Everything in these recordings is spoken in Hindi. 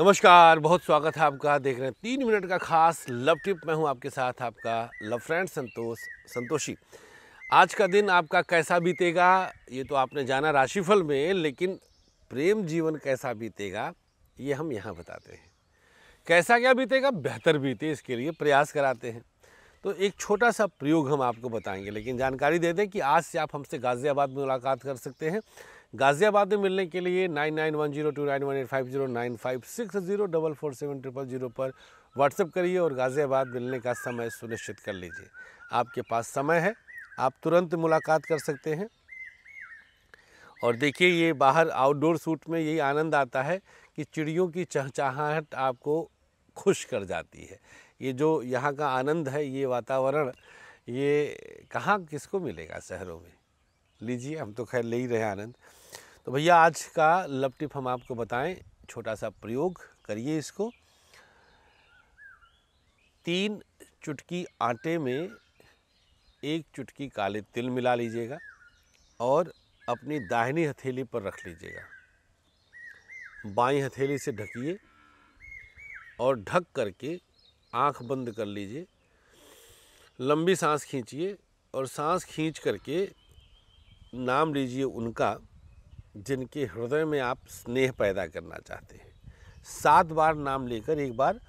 नमस्कार बहुत स्वागत है आपका देख रहे हैं तीन मिनट का खास लव टिप मैं हूं आपके साथ आपका लव फ्रेंड संतोष संतोषी आज का दिन आपका कैसा बीतेगा ये तो आपने जाना राशिफल में लेकिन प्रेम जीवन कैसा बीतेगा ये हम यहाँ बताते हैं कैसा क्या बीतेगा बेहतर बीते इसके लिए प्रयास कराते हैं तो एक छोटा सा प्रयोग हम आपको बताएंगे लेकिन जानकारी दे दें कि आज से आप हमसे गाज़ियाबाद में मुलाकात कर सकते हैं गाजियाबाद में मिलने के लिए nine nine one zero two nine one eight five zero nine five six zero double four seven triple zero पर व्हाट्सअप करिए और गाजियाबाद मिलने का समय सुनिश्चित कर लीजिए आपके पास समय है आप तुरंत मुलाकात कर सकते हैं और देखिए ये बाहर आउटडोर सूट में यही आनंद आता है कि चिड़ियों की चहचहाहट आपको खुश कर जाती है ये जो यहाँ का आनंद है ये वातावरण ये कहाँ किसको मिलेगा शहरों में लीजिए हम तो खैर ले ही रहे आनंद तो भैया आज का लव टिप हम आपको बताएं छोटा सा प्रयोग करिए इसको तीन चुटकी आटे में एक चुटकी काले तिल मिला लीजिएगा और अपनी दाहिनी हथेली पर रख लीजिएगा बाई हथेली से ढकिए और ढक करके आंख बंद कर लीजिए लंबी सांस खींचिए और सांस खींच करके नाम लीजिए उनका जिनके हृदय में आप स्नेह पैदा करना चाहते हैं सात बार नाम लेकर एक बार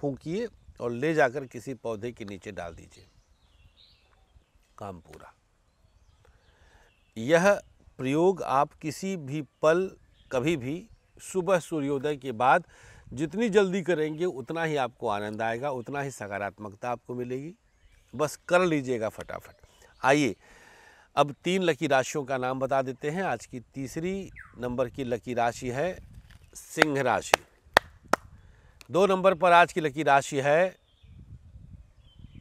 फूकिए और ले जाकर किसी पौधे के नीचे डाल दीजिए काम पूरा यह प्रयोग आप किसी भी पल कभी भी सुबह सूर्योदय के बाद जितनी जल्दी करेंगे उतना ही आपको आनंद आएगा उतना ही सकारात्मकता आपको मिलेगी बस कर लीजिएगा फटाफट आइए अब तीन लकी राशियों का नाम बता देते हैं आज की तीसरी नंबर की लकी राशि है सिंह राशि दो नंबर पर आज की लकी राशि है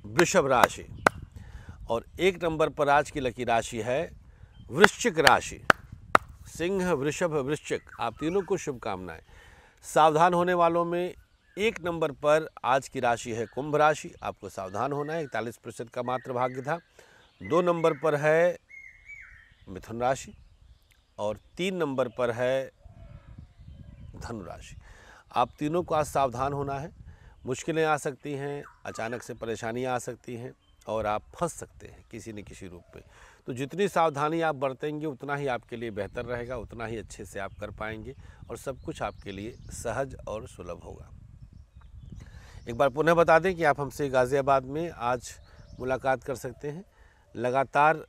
वृषभ राशि और एक नंबर पर आज की लकी राशि है वृश्चिक राशि सिंह वृषभ वृश्चिक आप तीनों को शुभकामनाएं सावधान होने वालों में एक नंबर पर आज की राशि है कुंभ राशि आपको सावधान होना है इकतालीस प्रतिशत का मात्र भाग्य था दो नंबर पर है मिथुन राशि और तीन नंबर पर है धनु राशि आप तीनों को आज सावधान होना है मुश्किलें आ सकती हैं अचानक से परेशानियां आ सकती हैं और आप फंस सकते हैं किसी न किसी रूप में तो जितनी सावधानी आप बरतेंगे उतना ही आपके लिए बेहतर रहेगा उतना ही अच्छे से आप कर पाएंगे और सब कुछ आपके लिए सहज और सुलभ होगा एक बार पुनः बता दें कि आप हमसे गाज़ियाबाद में आज मुलाकात कर सकते हैं लगातार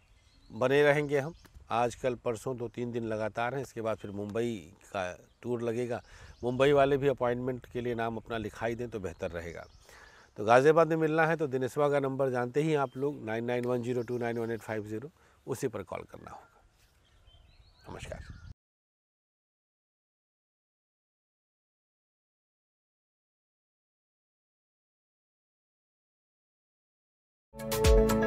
बने रहेंगे हम आजकल परसों दो तीन दिन लगातार हैं इसके बाद फिर मुंबई का टूर लगेगा मुंबई वाले भी अपॉइंटमेंट के लिए नाम अपना लिखाई दें तो बेहतर रहेगा तो गाज़ियाबाद में मिलना है तो दिनेसवा का नंबर जानते ही आप लोग nine nine one zero two nine one eight five zero उसी पर कॉल करना होगा नमस्कार Thank you.